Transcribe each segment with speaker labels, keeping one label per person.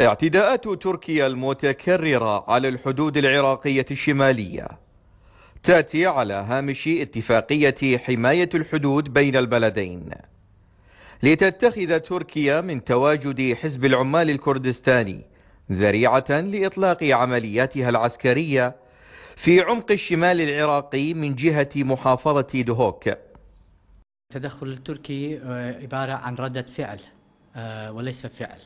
Speaker 1: اعتداءات تركيا المتكررة على الحدود العراقية الشمالية تأتي على هامش اتفاقية حماية الحدود بين البلدين لتتخذ تركيا من تواجد حزب العمال الكردستاني ذريعة لإطلاق عملياتها العسكرية في عمق الشمال العراقي من جهة محافظة دهوك
Speaker 2: التدخل التركي آه، عبارة عن ردة فعل آه، وليس فعل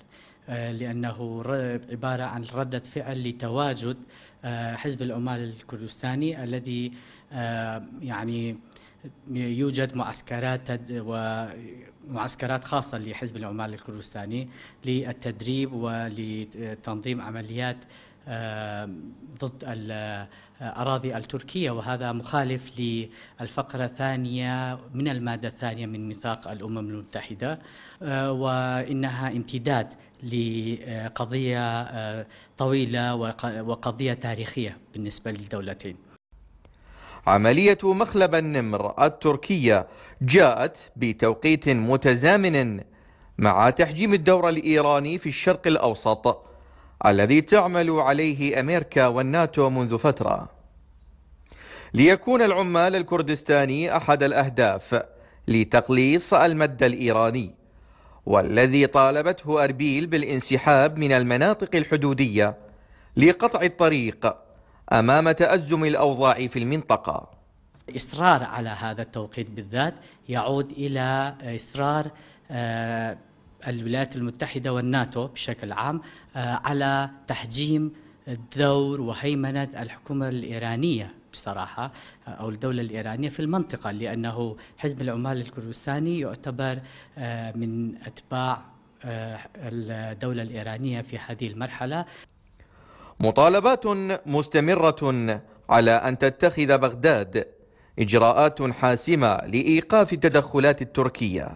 Speaker 2: آه، لأنه عبارة عن ردة فعل لتواجد آه، حزب العمال الكردستاني الذي آه، يعني يوجد معسكرات ومعسكرات خاصة لحزب العمال الكردستاني للتدريب ولتنظيم عمليات ضد الأراضي التركية وهذا مخالف للفقرة الثانية من المادة الثانية من ميثاق الأمم المتحدة وإنها امتداد لقضية طويلة وقضية تاريخية بالنسبة للدولتين
Speaker 1: عملية مخلب النمر التركية جاءت بتوقيت متزامن مع تحجيم الدور الإيراني في الشرق الأوسط الذي تعمل عليه أمريكا والناتو منذ فترة ليكون العمال الكردستاني أحد الأهداف لتقليص المد الإيراني والذي طالبته أربيل بالانسحاب من المناطق الحدودية لقطع الطريق أمام تأزم الأوضاع في المنطقة
Speaker 2: إصرار على هذا التوقيت بالذات يعود إلى إصرار آه، الولايات المتحدة والناتو بشكل عام آه، على تحجيم دور وهيمنة الحكومة الإيرانية بصراحة آه، أو الدولة الإيرانية في المنطقة لأنه حزب العمال الكردستاني يعتبر آه، من أتباع الدولة الإيرانية في هذه المرحلة
Speaker 1: مطالبات مستمرة على أن تتخذ بغداد إجراءات حاسمة لإيقاف التدخلات التركية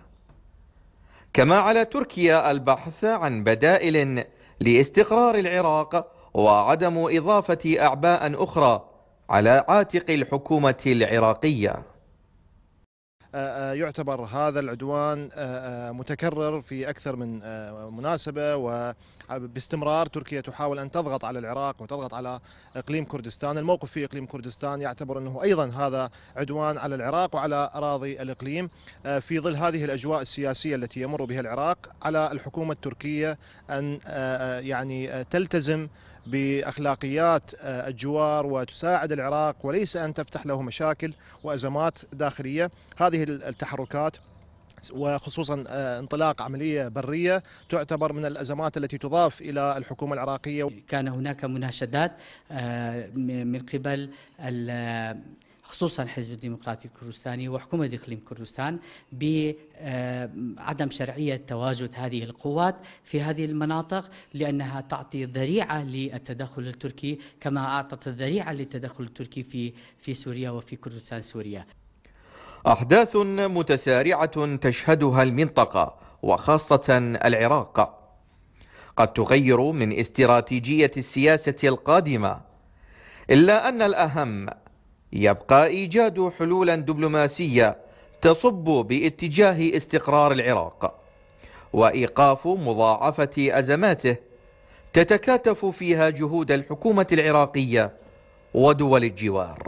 Speaker 1: كما على تركيا البحث عن بدائل لاستقرار العراق وعدم إضافة أعباء أخرى على عاتق الحكومة العراقية
Speaker 3: آه، آه، يعتبر هذا العدوان آه، متكرر في أكثر من مناسبة وباستمرار تركيا تحاول أن تضغط على العراق وتضغط على إقليم كردستان الموقف في إقليم كردستان يعتبر أنه أيضا هذا عدوان على العراق وعلى أراضي الإقليم في ظل هذه الأجواء السياسية التي يمر بها العراق على الحكومة التركية أن يعني تلتزم باخلاقيات آه، الجوار وتساعد العراق وليس ان تفتح له مشاكل وازمات داخليه هذه التحركات وخصوصا آه، انطلاق عمليه بريه تعتبر من الازمات التي تضاف الى الحكومه العراقيه كان هناك مناشدات آه،
Speaker 2: من قبل خصوصا حزب الديمقراطي الكردستاني وحكومة إقليم كردستان بعدم آه، شرعية تواجد هذه القوات في هذه المناطق لأنها تعطي ذريعة للتدخل التركي كما أعطت الذريعة للتدخل التركي في في سوريا وفي كردستان سوريا
Speaker 1: أحداث متسارعة تشهدها المنطقة وخاصة العراق قد تغير من استراتيجية السياسة القادمة إلا أن الأهم يبقى إيجاد حلولا دبلوماسية تصب باتجاه استقرار العراق وإيقاف مضاعفة أزماته تتكاتف فيها جهود الحكومة العراقية ودول الجوار